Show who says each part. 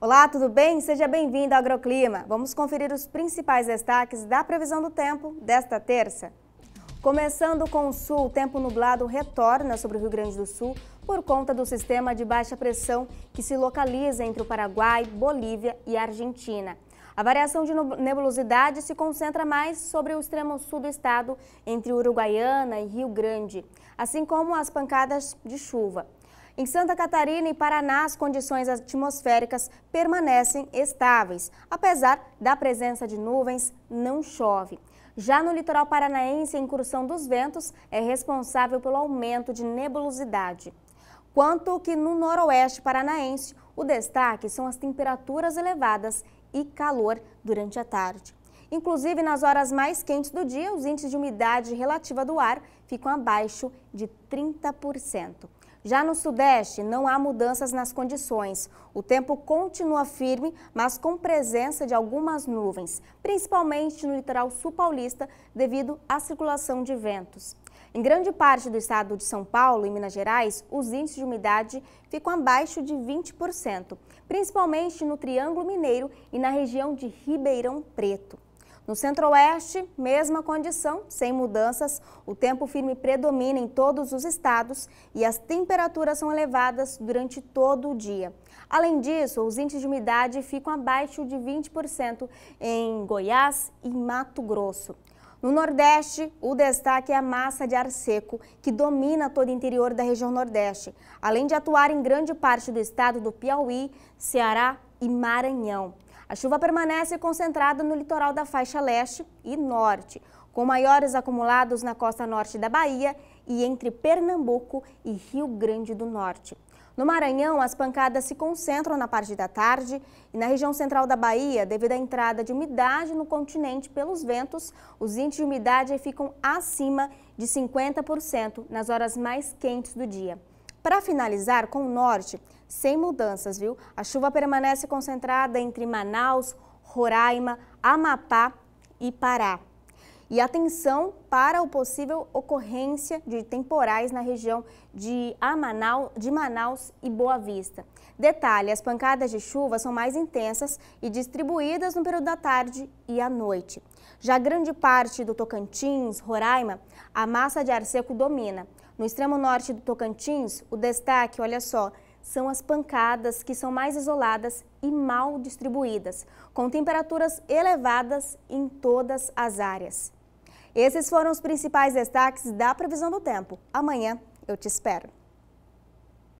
Speaker 1: Olá, tudo bem? Seja bem-vindo ao Agroclima. Vamos conferir os principais destaques da previsão do tempo desta terça. Começando com o sul, o tempo nublado retorna sobre o Rio Grande do Sul por conta do sistema de baixa pressão que se localiza entre o Paraguai, Bolívia e Argentina. A variação de nebulosidade se concentra mais sobre o extremo sul do estado, entre Uruguaiana e Rio Grande, assim como as pancadas de chuva. Em Santa Catarina e Paraná, as condições atmosféricas permanecem estáveis. Apesar da presença de nuvens, não chove. Já no litoral paranaense, a incursão dos ventos é responsável pelo aumento de nebulosidade. Quanto que no noroeste paranaense, o destaque são as temperaturas elevadas e calor durante a tarde. Inclusive, nas horas mais quentes do dia, os índices de umidade relativa do ar ficam abaixo de 30%. Já no Sudeste, não há mudanças nas condições. O tempo continua firme, mas com presença de algumas nuvens, principalmente no litoral sul paulista, devido à circulação de ventos. Em grande parte do estado de São Paulo e Minas Gerais, os índices de umidade ficam abaixo de 20%, principalmente no Triângulo Mineiro e na região de Ribeirão Preto. No centro-oeste, mesma condição, sem mudanças. O tempo firme predomina em todos os estados e as temperaturas são elevadas durante todo o dia. Além disso, os índices de umidade ficam abaixo de 20% em Goiás e Mato Grosso. No Nordeste, o destaque é a massa de ar seco, que domina todo o interior da região Nordeste, além de atuar em grande parte do estado do Piauí, Ceará e Maranhão. A chuva permanece concentrada no litoral da faixa leste e norte, com maiores acumulados na costa norte da Bahia e entre Pernambuco e Rio Grande do Norte. No Maranhão, as pancadas se concentram na parte da tarde e na região central da Bahia, devido à entrada de umidade no continente pelos ventos, os índices de umidade ficam acima de 50% nas horas mais quentes do dia. Para finalizar com o norte, sem mudanças, viu? A chuva permanece concentrada entre Manaus, Roraima, Amapá e Pará e atenção para o possível ocorrência de temporais na região de, Amanau, de Manaus e Boa Vista. Detalhe, as pancadas de chuva são mais intensas e distribuídas no período da tarde e à noite. Já grande parte do Tocantins, Roraima, a massa de ar seco domina. No extremo norte do Tocantins, o destaque, olha só, são as pancadas que são mais isoladas e mal distribuídas, com temperaturas elevadas em todas as áreas. Esses foram os principais destaques da previsão do tempo. Amanhã eu te espero.